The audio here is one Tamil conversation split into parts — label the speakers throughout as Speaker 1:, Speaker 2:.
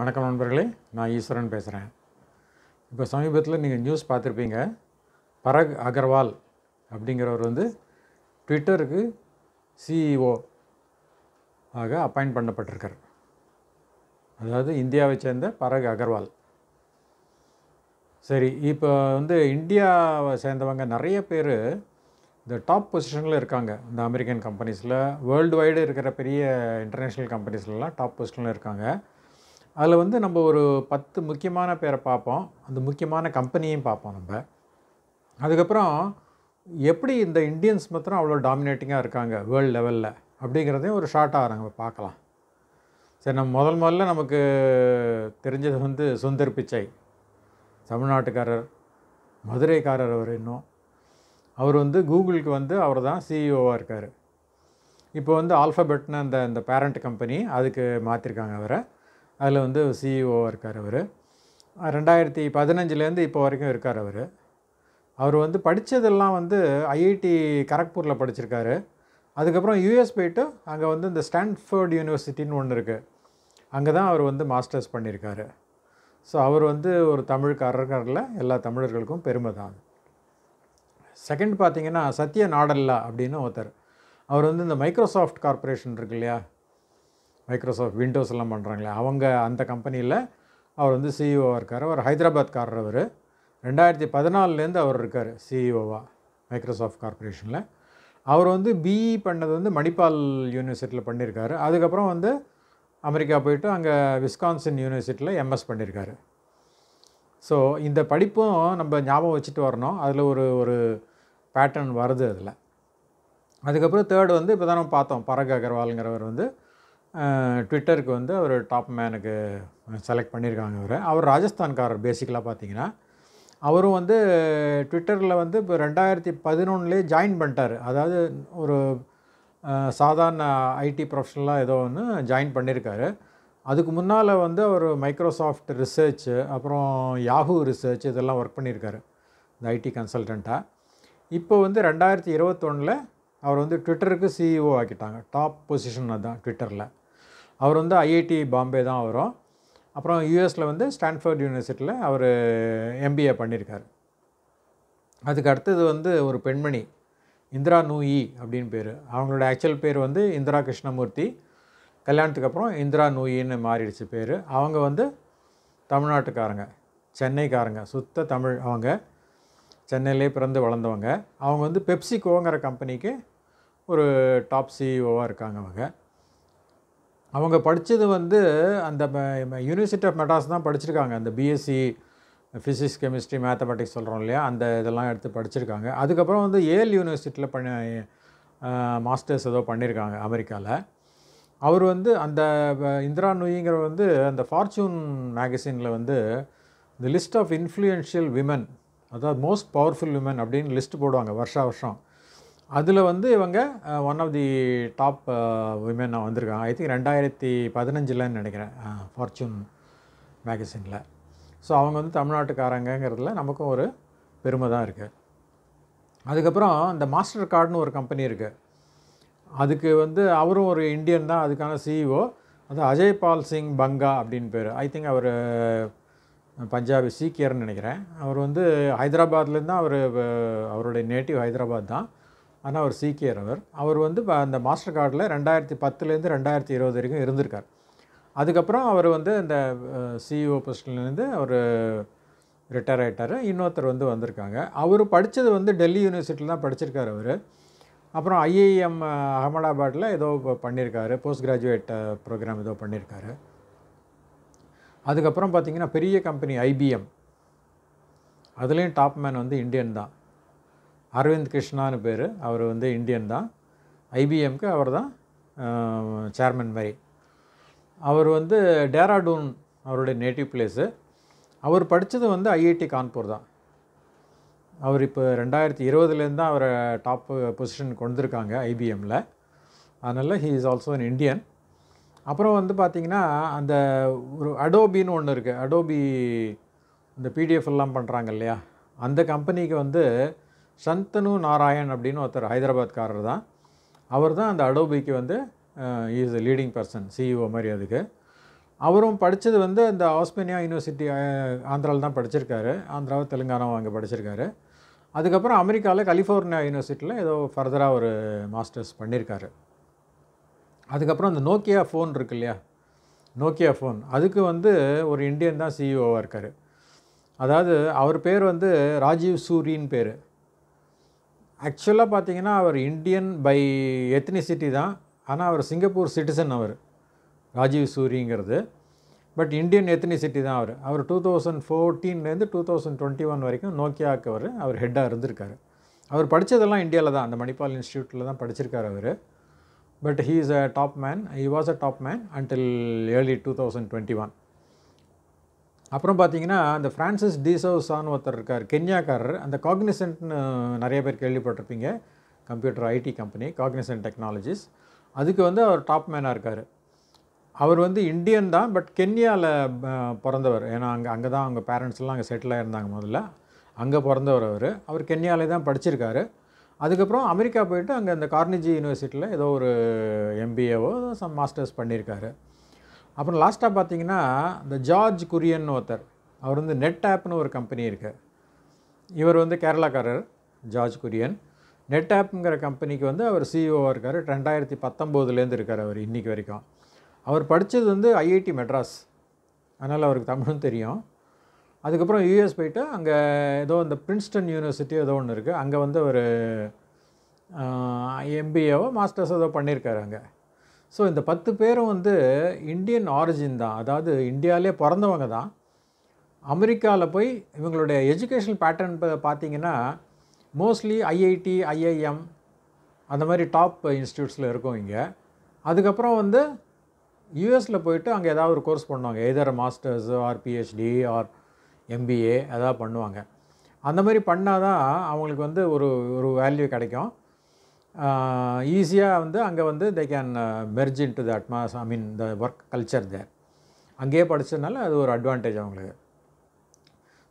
Speaker 1: வணக்கம் நண்பர்களே நான் ஈஸ்வரன் பேசுகிறேன் இப்போ சமீபத்தில் நீங்கள் நியூஸ் பார்த்துருப்பீங்க பரக் அகர்வால் அப்படிங்கிறவர் வந்து ட்விட்டருக்கு சிஇஓ e ஆக அப்பாயிண்ட் பண்ணப்பட்டிருக்கார் அதாவது இந்தியாவை சேர்ந்த பரக் அகர்வால் சரி இப்போ வந்து இந்தியாவை சேர்ந்தவங்க நிறைய பேர் இந்த டாப் பொசிஷனில் இருக்காங்க இந்த அமெரிக்கன் கம்பெனிஸில் வேர்ல்டு வைடு இருக்கிற பெரிய இன்டர்நேஷ்னல் கம்பெனிஸ்லலாம் டாப் பொசிஷனில் இருக்காங்க அதில் வந்து நம்ம ஒரு பத்து முக்கியமான பேரை பார்ப்போம் அந்த முக்கியமான கம்பெனியும் பார்ப்போம் நம்ம அதுக்கப்புறம் எப்படி இந்த இந்தியன்ஸ் மாத்திரம் அவ்வளோ டாமினேட்டிங்காக இருக்காங்க வேர்ல்டு லெவலில் அப்படிங்கிறதையும் ஒரு ஷார்ட்டாக நம்ம பார்க்கலாம் சரி நம்ம முதல் முதல்ல நமக்கு தெரிஞ்சது வந்து சுந்தர் பிச்சை தமிழ்நாட்டுக்காரர் மதுரைக்காரர் அவர் இன்னும் அவர் வந்து கூகுளுக்கு வந்து அவர் தான் சிஇஓவாக e இருக்கார் இப்போ வந்து ஆல்ஃபபெட்னு அந்த இந்த பேரண்ட் கம்பெனி அதுக்கு மாற்றிருக்காங்க அவரை அதில் வந்து சிஇஓவாக e இருக்கார் அவர் ரெண்டாயிரத்தி பதினஞ்சுலேருந்து இப்போ வரைக்கும் இருக்கார் அவர் அவர் வந்து படித்ததெல்லாம் வந்து ஐஐடி கரக்பூரில் படிச்சிருக்காரு அதுக்கப்புறம் யூஎஸ் போயிட்டு அங்கே வந்து இந்த ஸ்டான்ஃபோர்ட் யூனிவர்சிட்டின்னு ஒன்று இருக்குது அங்கே தான் அவர் வந்து மாஸ்டர்ஸ் பண்ணியிருக்காரு ஸோ அவர் வந்து ஒரு தமிழ்காரர்களில் எல்லா தமிழர்களுக்கும் பெருமை தான் செகண்ட் பார்த்தீங்கன்னா சத்ய நாடல்லா அப்படின்னு ஒருத்தர் அவர் வந்து இந்த மைக்ரோசாஃப்ட் கார்பரேஷன் இருக்கு இல்லையா மைக்ரோசாஃப்ட் விண்டோஸ் எல்லாம் பண்ணுறாங்களே அவங்க அந்த கம்பெனியில் அவர் வந்து சிஇஓவாக e இருக்கார் அவர் ஹைதராபாத்காரர் அவர் ரெண்டாயிரத்தி பதினாலேருந்து அவர் இருக்கார் சிஇஓவாக மைக்ரோசாஃப்ட் கார்பரேஷனில் அவர் வந்து பிஇ e பண்ணது வந்து மணிப்பால் யூனிவர்சிட்டியில் பண்ணியிருக்காரு அதுக்கப்புறம் வந்து அமெரிக்கா போயிட்டு அங்கே விஸ்கான்சின் யூனிவர்சிட்டியில் எம்எஸ் பண்ணியிருக்காரு ஸோ இந்த படிப்பும் நம்ம ஞாபகம் வச்சுட்டு வரணும் அதில் ஒரு ஒரு பேட்டர்ன் வருது அதில் அதுக்கப்புறம் தேர்டு வந்து இப்போ தான் நம்ம பார்த்தோம் பரக் அகர்வாலுங்கிறவர் வந்து ட்விட்டருக்கு வந்து அவர் டாப் மேனுக்கு செலக்ட் பண்ணியிருக்காங்க அவர் அவர் ராஜஸ்தான்காரர் பேசிக்கலாக பார்த்தீங்கன்னா அவரும் வந்து ட்விட்டரில் வந்து இப்போ ரெண்டாயிரத்தி பதினொன்றுலேயே ஜாயின் பண்ணிட்டார் அதாவது ஒரு சாதாரண ஐடி ப்ரொஃபஷனலாக ஏதோ ஒன்று ஜாயின் பண்ணியிருக்காரு அதுக்கு முன்னால் வந்து அவர் மைக்ரோசாஃப்ட் ரிசர்ச் அப்புறம் யாஹூ ரிசர்ச் இதெல்லாம் ஒர்க் பண்ணியிருக்காரு இந்த ஐடி கன்சல்டண்ட்டாக இப்போ வந்து ரெண்டாயிரத்தி இருபத்தொன்னில் அவர் வந்து ட்விட்டருக்கு சிஇஓ e ஆக்கிட்டாங்க டாப் பொசிஷன் அதுதான் ட்விட்டரில் அவர் வந்து ஐஐடி பாம்பே தான் வரும் அப்புறம் யூஎஸில் வந்து ஸ்டான்ஃபோர்ட் யூனிவர்சிட்டியில் அவர் எம்பிஏ பண்ணியிருக்கார் அதுக்கு அடுத்தது வந்து ஒரு பெண்மணி இந்திரா நூயி அப்படின்னு பேர் அவங்களோட ஆக்சுவல் பேர் வந்து இந்திரா கிருஷ்ணமூர்த்தி கல்யாணத்துக்கு அப்புறம் இந்திரா நூயின்னு மாறிடுச்சு பேர் அவங்க வந்து தமிழ்நாட்டுக்காரங்க சென்னைக்காரங்க சுத்த தமிழ் அவங்க சென்னையிலே பிறந்து வளர்ந்தவங்க அவங்க வந்து பெப்சிகோங்கிற கம்பெனிக்கு ஒரு டாப் சிஇஓவாக e இருக்காங்க அவங்க அவங்க படித்தது வந்து அந்த யூனிவர்சிட்டி ஆஃப் மெட்ராஸ் தான் படிச்சிருக்காங்க அந்த பிஎஸ்சி ஃபிசிக்ஸ் கெமிஸ்ட்ரி மேத்தமெட்டிக்ஸ் சொல்கிறோம் இல்லையா அந்த இதெல்லாம் எடுத்து படிச்சிருக்காங்க அதுக்கப்புறம் வந்து ஏல் யூனிவர்சிட்டியில் பண்ண மாஸ்டர்ஸ் ஏதோ பண்ணியிருக்காங்க அமெரிக்காவில் அவர் வந்து அந்த இந்திரா நுயிங்கிற வந்து அந்த ஃபார்ச்சூன் மேகசினில் வந்து the list of influential women அதாவது மோஸ்ட் பவர்ஃபுல் விமன் அப்படின்னு லிஸ்ட் போடுவாங்க வருஷா வருஷம் அதில் வந்து இவங்க ஒன் ஆஃப் தி டாப் விமனாக வந்திருக்காங்க ஐ திங்க் ரெண்டாயிரத்தி பதினஞ்சில்னு நினைக்கிறேன் ஃபார்ச்சூன் மேகசினில் ஸோ அவங்க வந்து தமிழ்நாட்டுக்காரங்கிறதுல நமக்கும் ஒரு பெருமை தான் இருக்குது அதுக்கப்புறம் இந்த மாஸ்டர் கார்டுன்னு ஒரு கம்பெனி இருக்குது அதுக்கு வந்து அவரும் ஒரு இந்தியன் தான் அதுக்கான சிஇஓ e அது அஜய் பால் சிங் பங்கா அப்படின்னு பேர் ஐ திங்க் அவர் பஞ்சாபி சீக்கியர்னு நினைக்கிறேன் அவர் வந்து ஹைதராபாத்லேருந்து தான் அவர் அவருடைய நேட்டிவ் ஹைதராபாத் தான் ஆனால் அவர் சீக்கியர் அவர் அவர் வந்து அந்த மாஸ்டர் கார்டில் ரெண்டாயிரத்தி பத்துலேருந்து ரெண்டாயிரத்தி இருபது வரைக்கும் இருந்திருக்கார் அதுக்கப்புறம் அவர் வந்து இந்த சிஇஓ e பொசிஷன்லேருந்து அவர் ரிட்டையர் ஆகிட்டார் இன்னொருத்தர் வந்து வந்திருக்காங்க அவர் படித்தது வந்து டெல்லி யூனிவர்சிட்டியில் தான் படிச்சிருக்கார் அவர் அப்புறம் ஐஐஎம் அகமதாபாத்தில் ஏதோ பண்ணியிருக்காரு போஸ்ட் கிராஜுவேட் ப்ரோக்ராம் ஏதோ பண்ணியிருக்காரு அதுக்கப்புறம் பார்த்திங்கன்னா பெரிய கம்பெனி ஐபிஎம் அதுலேயும் டாப் மேன் வந்து இந்தியன் தான் அரவிந்த் கிருஷ்ணான்னு பேர் அவர் வந்து இந்தியன் தான் ஐபிஎம்க்கு அவர் தான் சேர்மன் மாதிரி அவர் வந்து டேராடூன் அவருடைய நேட்டிவ் பிளேஸு அவர் படித்தது வந்து ஐஐடி கான்பூர் தான் அவர் இப்போ ரெண்டாயிரத்தி இருபதுலேருந்து தான் அவரை டாப் பொசிஷன் கொண்டிருக்காங்க ஐபிஎம்மில் அதனால் he is also an Indian அப்புறம் வந்து பார்த்திங்கன்னா அந்த ஒரு அடோபின்னு ஒன்று இருக்குது அடோபி இந்த பிடிஎஃப் எல்லாம் பண்ணுறாங்க இல்லையா அந்த கம்பெனிக்கு வந்து சந்தனு நாராயண் அப்படின்னு ஒருத்தர் ஹைதராபாத்காரர் தான் அவர் தான் அந்த அடோபிக்கு வந்து is the leading person CEO மாதிரி அதுக்கு அவரும் படித்தது வந்து இந்த ஆஸ்மேனியா யூனிவர்சிட்டி ஆந்திராவில் தான் படிச்சிருக்காரு ஆந்திராவை தெலுங்கானாவும் அங்கே படிச்சிருக்காரு அதுக்கப்புறம் அமெரிக்காவில் கலிஃபோர்னியா யூனிவர்சிட்டியில் ஏதோ ஃபர்தராக ஒரு மாஸ்டர்ஸ் பண்ணியிருக்காரு அதுக்கப்புறம் அந்த நோக்கியா ஃபோன் இருக்கு இல்லையா நோக்கியா ஃபோன் அதுக்கு வந்து ஒரு இந்தியன் தான் சிஇஓவாக e இருக்கார் அதாவது அவர் பேர் வந்து ராஜீவ் சூரின்னு பேர் ஆக்சுவலாக பார்த்தீங்கன்னா அவர் இந்தியன் பை எத்னிசிட்டி தான் ஆனால் அவர் சிங்கப்பூர் சிட்டிசன் அவர் ராஜீவ் சூரிங்கிறது பட் இந்தியன் எத்னிசிட்டி தான் அவர் அவர் டூ தௌசண்ட் ஃபோர்டீன்லேருந்து டூ தௌசண்ட் டுவெண்ட்டி ஒன் வரைக்கும் நோக்கியாவுக்கு அவர் அவர் ஹெட்டாக இருந்திருக்காரு அவர் படித்ததெல்லாம் இந்தியாவில் தான் அந்த மணிப்பால் இன்ஸ்டியூட்டில் தான் படிச்சிருக்கார் அவர் but he is a top man he was a top man until early two thousand twenty one அப்புறம் பார்த்தீங்கன்னா அந்த ஃப்ரான்சிஸ் டிசோசான் ஒருத்தர் இருக்கார் கென்யாக்காரர் அந்த காக்னிசன்ட்னு நிறைய பேர் கேள்விப்பட்டிருப்பீங்க computer IT company Cognizant Technologies அதுக்கு வந்து அவர் டாப் மேனாக இருக்கார் அவர் வந்து இந்தியன் தான் பட் கென்யாவில் பிறந்தவர் ஏன்னா அங்கே அங்கே தான் அவங்க பேரண்ட்ஸ்லாம் அங்கே செட்டில் ஆகிருந்தாங்க முதல்ல அங்கே பிறந்தவர் அவர் அவர் கென்யாவிலே தான் படிச்சிருக்காரு அதுக்கப்புறம் அமெரிக்கா போயிட்டு அங்கே அந்த கார்னிஜி யூனிவர்சிட்டியில் ஏதோ ஒரு எம்பிஏவோ சம் மாஸ்டர்ஸ் பண்ணியிருக்காரு அப்புறம் லாஸ்ட்டாக பார்த்தீங்கன்னா இந்த ஜார்ஜ் குரியன் ஒருத்தர் அவர் வந்து நெட் ஆப்னு ஒரு கம்பெனி இருக்குது இவர் வந்து கேரளாக்காரர் ஜார்ஜ் குரியன் நெட் ஆப்புங்கிற கம்பெனிக்கு வந்து அவர் சிஇஓவாக e இருக்கார் ரெண்டாயிரத்தி பத்தொம்போதுலேருந்து இருக்கார் அவர் இன்றைக்கி வரைக்கும் அவர் படித்தது வந்து ஐஐடி மெட்ராஸ் அதனால் அவருக்கு தமிழும் தெரியும் அதுக்கப்புறம் யூஎஸ் போயிட்டு அங்கே ஏதோ இந்த பிரின்ஸ்டன் யூனிவர்சிட்டி ஏதோ ஒன்று இருக்குது அங்கே வந்து ஒரு எம்பிஏவோ மாஸ்டர்ஸ் ஏதோ பண்ணியிருக்காரு அங்கே ஸோ இந்த பத்து பேரும் வந்து இந்தியன் ஆரிஜின் தான் அதாவது இந்தியாவிலே பிறந்தவங்க தான் அமெரிக்காவில் போய் இவங்களுடைய எஜுகேஷன் பேட்டர்ன் பார்த்தீங்கன்னா மோஸ்ட்லி ஐஐடி ஐஐஎம் அந்த மாதிரி டாப் இன்ஸ்டியூட்ஸில் இருக்கும் இங்கே அதுக்கப்புறம் வந்து யூஎஸில் போயிட்டு அங்கே ஏதாவது ஒரு கோர்ஸ் பண்ணுவாங்க either masters or PhD or MBA ஏதாவது பண்ணுவாங்க அந்த மாதிரி பண்ணால் தான் அவங்களுக்கு வந்து ஒரு ஒரு வேல்யூ கிடைக்கும் ஈஸியாக வந்து அங்கே வந்து they can merge into the atmos I mean the work culture there அங்கேயே படித்ததுனால அது ஒரு அட்வான்டேஜ் அவங்களுக்கு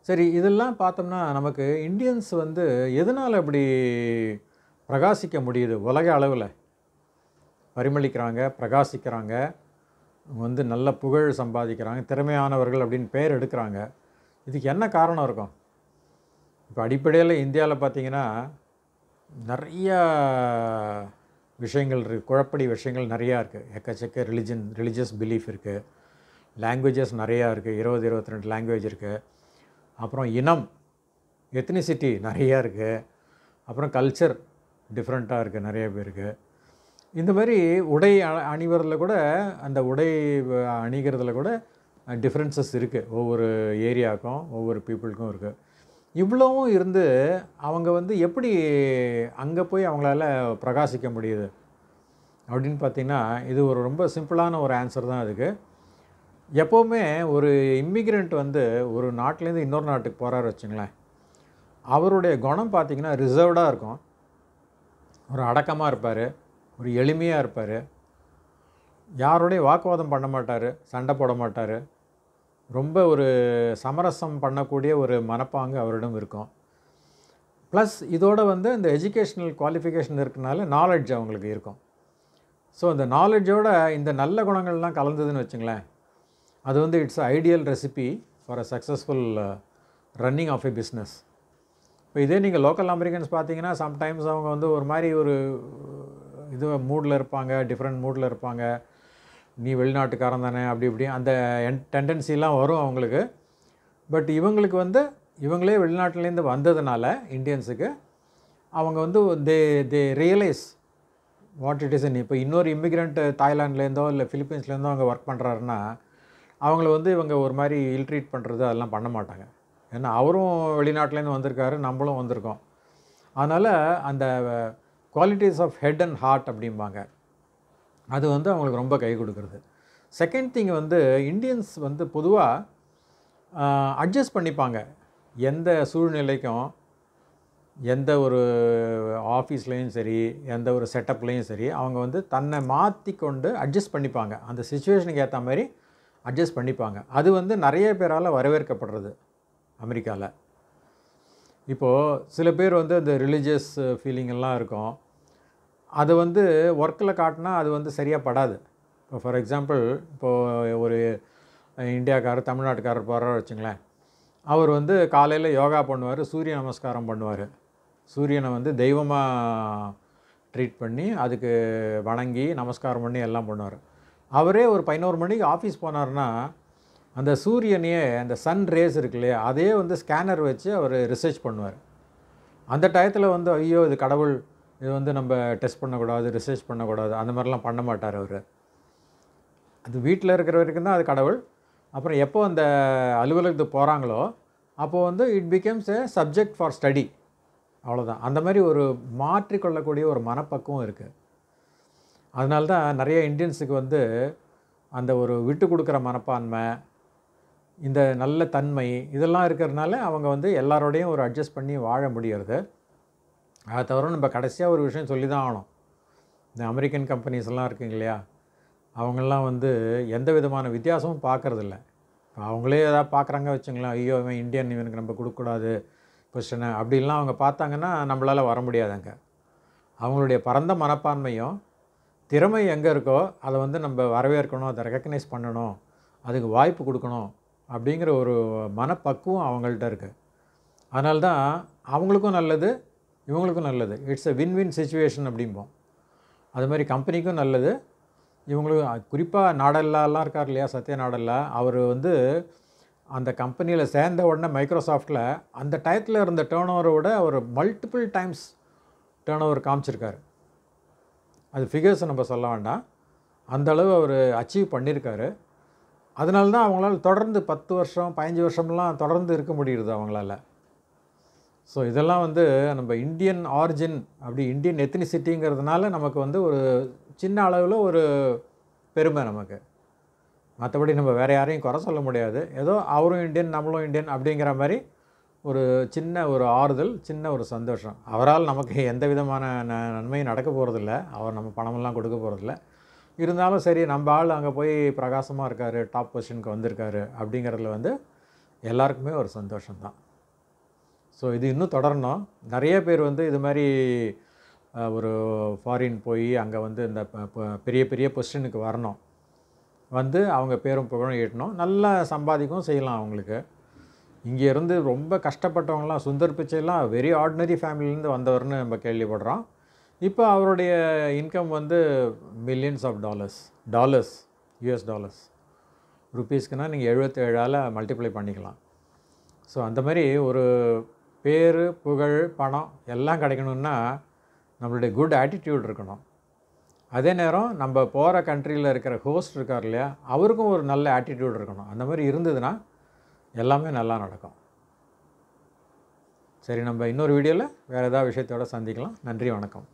Speaker 1: சரி இதெல்லாம் பார்த்தோம்னா நமக்கு இந்தியன்ஸ் வந்து எதனால் அப்படி பிரகாசிக்க முடியுது உலக அளவில் பரிமளிக்கிறாங்க பிரகாசிக்கிறாங்க வந்து நல்ல புகழ் சம்பாதிக்கிறாங்க திறமையானவர்கள் அப்படின்னு பேர் எடுக்கிறாங்க இதுக்கு என்ன காரணம் இருக்கும் இப்போ அடிப்படையில் இந்தியாவில் பார்த்திங்கன்னா நிறையா விஷயங்கள் இருக்குது குழப்படி விஷயங்கள் நிறையா இருக்குது எக்கச்சக்க ரிலிஜன் ரிலீஜியஸ் பிலீஃப் இருக்குது லாங்குவேஜஸ் நிறையா இருக்குது இருபது இருபத்தி ரெண்டு லாங்குவேஜ் இருக்குது அப்புறம் இனம் எத்னிசிட்டி நிறையா இருக்குது அப்புறம் கல்ச்சர் டிஃப்ரெண்ட்டாக இருக்குது நிறைய பேருக்கு இந்த மாதிரி உடை அணிவதில் கூட அந்த உடை அணிகிறதுல கூட டிஃப்ரென்சஸ் இருக்குது ஒவ்வொரு ஏரியாவுக்கும் ஒவ்வொரு பீப்புளுக்கும் இருக்குது இவ்வளவும் இருந்து அவங்க வந்து எப்படி அங்கே போய் அவங்களால பிரகாசிக்க முடியுது அப்படின்னு பார்த்திங்கன்னா இது ஒரு ரொம்ப சிம்பிளான ஒரு ஆன்சர் தான் அதுக்கு எப்போவுமே ஒரு இம்மிக்ரெண்ட் வந்து ஒரு நாட்டிலேருந்து இன்னொரு நாட்டுக்கு போகிறாரு வச்சுங்களேன் அவருடைய குணம் பார்த்திங்கன்னா ரிசர்வ்டாக இருக்கும் ஒரு அடக்கமாக இருப்பார் ஒரு எளிமையாக இருப்பார் யாரோடைய வாக்குவாதம் பண்ண மாட்டார் சண்டை போட மாட்டார் ரொம்ப ஒரு சமரசம் பண்ணக்கூடிய ஒரு மனப்பாங்கு அவரிடம் இருக்கும் ப்ளஸ் இதோடு வந்து இந்த எஜுகேஷ்னல் குவாலிஃபிகேஷன் இருக்கனால நாலெட்ஜ் அவங்களுக்கு இருக்கும் ஸோ இந்த நாலெட்ஜோட இந்த நல்ல குணங்கள்லாம் கலந்ததுன்னு வச்சுங்களேன் அது வந்து it's ideal recipe for a successful running of a business இப்போ இதே நீங்கள் லோக்கல் அமெரிக்கன்ஸ் பார்த்தீங்கன்னா சம்டைம்ஸ் அவங்க வந்து ஒரு மாதிரி ஒரு இது மூடில் இருப்பாங்க டிஃப்ரெண்ட் மூடில் இருப்பாங்க நீ வெளிநாட்டுக்காரன் தானே அப்படி இப்படி அந்த டெண்டன்சிலாம் வரும் அவங்களுக்கு பட் இவங்களுக்கு வந்து இவங்களே வெளிநாட்டிலேருந்து வந்ததுனால இந்தியன்ஸுக்கு அவங்க வந்து they they realise what it is in இப்போ இன்னொரு இமிக்ரெண்ட் தாய்லாண்ட்லேருந்தோ இல்லை ஃபிலிப்பீன்ஸ்லேருந்தோ அவங்க ஒர்க் பண்ணுறாருன்னா அவங்கள வந்து இவங்க ஒரு மாதிரி இல்ட்ரீட் பண்ணுறது அதெல்லாம் பண்ண மாட்டாங்க ஏன்னா அவரும் வெளிநாட்டிலேருந்து வந்திருக்காரு நம்மளும் வந்திருக்கோம் அதனால் அந்த qualities of head and heart அப்படிம்பாங்க அது வந்து அவங்களுக்கு ரொம்ப கை கொடுக்குறது செகண்ட் திங் வந்து இந்தியன்ஸ் வந்து பொதுவாக அட்ஜஸ்ட் பண்ணிப்பாங்க எந்த சூழ்நிலைக்கும் எந்த ஒரு ஆஃபீஸ்லேயும் சரி எந்த ஒரு செட்டப்லேயும் சரி அவங்க வந்து தன்னை மாற்றி கொண்டு அட்ஜஸ்ட் பண்ணிப்பாங்க அந்த சுச்சுவேஷனுக்கு ஏற்ற மாதிரி அட்ஜஸ்ட் பண்ணிப்பாங்க அது வந்து நிறைய பேரால் வரவேற்கப்படுறது அமெரிக்காவில் இப்போது சில பேர் வந்து இந்த ரிலீஜியஸ் ஃபீலிங்கெல்லாம் இருக்கும் அது வந்து ஒர்க்கில் காட்டினா அது வந்து சரியாக படாது இப்போ ஃபார் எக்ஸாம்பிள் இப்போது ஒரு இந்தியாக்காரர் தமிழ்நாட்டுக்காரர் போகிறார் வச்சுங்களேன் அவர் வந்து காலையில் யோகா பண்ணுவார் சூரிய நமஸ்காரம் பண்ணுவார் சூரியனை வந்து தெய்வமாக ட்ரீட் பண்ணி அதுக்கு வணங்கி நமஸ்காரம் பண்ணி எல்லாம் பண்ணுவார் அவரே ஒரு பதினோரு மணிக்கு ஆஃபீஸ் போனார்னா அந்த சூரியனையே அந்த சன் ரேஸ் இருக்கு இல்லையா அதையே வந்து ஸ்கேனர் வச்சு அவர் ரிசர்ச் பண்ணுவார் அந்த டயத்தில் வந்து ஐயோ இது கடவுள் இது வந்து நம்ம டெஸ்ட் பண்ணக்கூடாது ரிசர்ச் பண்ணக்கூடாது அந்த மாதிரிலாம் பண்ண மாட்டார் அவர் அது வீட்டில் இருக்கிற வரைக்கும் தான் அது கடவுள் அப்புறம் எப்போ அந்த அலுவலகத்துக்கு போகிறாங்களோ அப்போது வந்து it becomes a subject for study அவ்வளோதான் அந்த மாதிரி ஒரு மாற்றிக்கொள்ளக்கூடிய ஒரு மனப்பக்குவம் இருக்குது அதனால தான் நிறைய இந்தியன்ஸுக்கு வந்து அந்த ஒரு விட்டு கொடுக்குற மனப்பான்மை இந்த நல்ல தன்மை இதெல்லாம் இருக்கிறதுனால அவங்க வந்து எல்லாரோடையும் ஒரு அட்ஜஸ்ட் பண்ணி வாழ முடியறது அதை தவிர நம்ம கடைசியாக ஒரு விஷயம் சொல்லி தான் ஆகணும் இந்த அமெரிக்கன் கம்பெனிஸ் எல்லாம் இருக்குங்க இல்லையா அவங்கெல்லாம் வந்து எந்த விதமான வித்தியாசமும் பார்க்குறதில்ல இப்போ அவங்களே எதாவது பார்க்குறாங்க வச்சுங்களேன் ஐயோ இவன் இந்தியன் இவனுக்கு நம்ம கொடுக்கக்கூடாது பொசிஷனை அப்படிலாம் அவங்க பார்த்தாங்கன்னா நம்மளால் வர முடியாதுங்க அவங்களுடைய பரந்த மனப்பான்மையும் திறமை எங்கே இருக்கோ அதை வந்து நம்ம வரவேற்கணும் அதை ரெக்கக்னைஸ் பண்ணணும் அதுக்கு வாய்ப்பு கொடுக்கணும் அப்படிங்கிற ஒரு மனப்பக்குவம் அவங்கள்ட்ட இருக்குது அதனால்தான் அவங்களுக்கும் நல்லது இவங்களுக்கும் நல்லது it's a win win situation அப்படிம்போம் அது மாதிரி கம்பெனிக்கும் நல்லது இவங்களுக்கு குறிப்பாக நாடல்லாலாம் இருக்கார் இல்லையா சத்ய நாடல்லா அவர் வந்து அந்த கம்பெனியில் சேர்ந்த உடனே மைக்ரோசாஃப்ட்டில் அந்த டயத்தில் இருந்த டேர்ன் ஓவரை விட அவர் மல்டிபிள் டைம்ஸ் டேர்ன் ஓவர் காமிச்சிருக்காரு அது ஃபிகர்ஸை நம்ம சொல்ல வேண்டாம் அந்தளவு அவர் அச்சீவ் பண்ணியிருக்காரு அதனால தான் அவங்களால தொடர்ந்து பத்து வருஷம் பதினஞ்சு வருஷம்லாம் தொடர்ந்து இருக்க முடியுது அவங்களால ஸோ இதெல்லாம் வந்து நம்ம இந்தியன் ஆரிஜின் அப்படி இந்தியன் எத்னிசிட்டிங்கிறதுனால நமக்கு வந்து ஒரு சின்ன அளவில் ஒரு பெருமை நமக்கு மற்றபடி நம்ம வேறு யாரையும் குறை சொல்ல முடியாது ஏதோ அவரும் இந்தியன் நம்மளும் இந்தியன் அப்படிங்கிற மாதிரி ஒரு சின்ன ஒரு ஆறுதல் சின்ன ஒரு சந்தோஷம் அவரால் நமக்கு எந்த விதமான ந நன்மையும் நடக்க போகிறதில்ல அவர் நம்ம பணமெல்லாம் கொடுக்க போகிறதில்ல இருந்தாலும் சரி நம்ம ஆள் அங்கே போய் பிரகாசமாக இருக்கார் டாப் பொசிஷனுக்கு வந்திருக்காரு அப்படிங்கிறதுல வந்து எல்லாருக்குமே ஒரு சந்தோஷம்தான் ஸோ இது இன்னும் தொடரணும் நிறைய பேர் வந்து இது மாதிரி ஒரு ஃபாரின் போய் அங்கே வந்து இந்த பெரிய பெரிய பொசிஷனுக்கு வரணும் வந்து அவங்க பேரும் புகழும் ஈட்டணும் நல்லா சம்பாதிக்கவும் செய்யலாம் அவங்களுக்கு இங்கேருந்து ரொம்ப கஷ்டப்பட்டவங்களாம் சுந்தர் பிச்சைலாம் வெரி ஆர்டினரி ஃபேமிலியிலேருந்து வந்தவர்னு நம்ம கேள்விப்படுறோம் இப்போ அவருடைய இன்கம் வந்து millions of dollars dollars US dollars ருப்பீஸ்க்குன்னா நீங்கள் எழுபத்தேழால் மல்டிப்ளை பண்ணிக்கலாம் ஸோ அந்த மாதிரி ஒரு பேர் புகழ் பணம் எல்லாம் கிடைக்கணுன்னா நம்மளுடைய குட் ஆட்டிடியூட் இருக்கணும் அதே நேரம் நம்ம போகிற கண்ட்ரியில் இருக்கிற ஹோஸ்ட் இருக்கார் இல்லையா அவருக்கும் ஒரு நல்ல ஆட்டிடியூட் இருக்கணும் அந்த மாதிரி இருந்ததுன்னா எல்லாமே நல்லா நடக்கும் சரி நம்ம இன்னொரு வீடியோவில் வேறு ஏதாவது விஷயத்தோடு சந்திக்கலாம் நன்றி வணக்கம்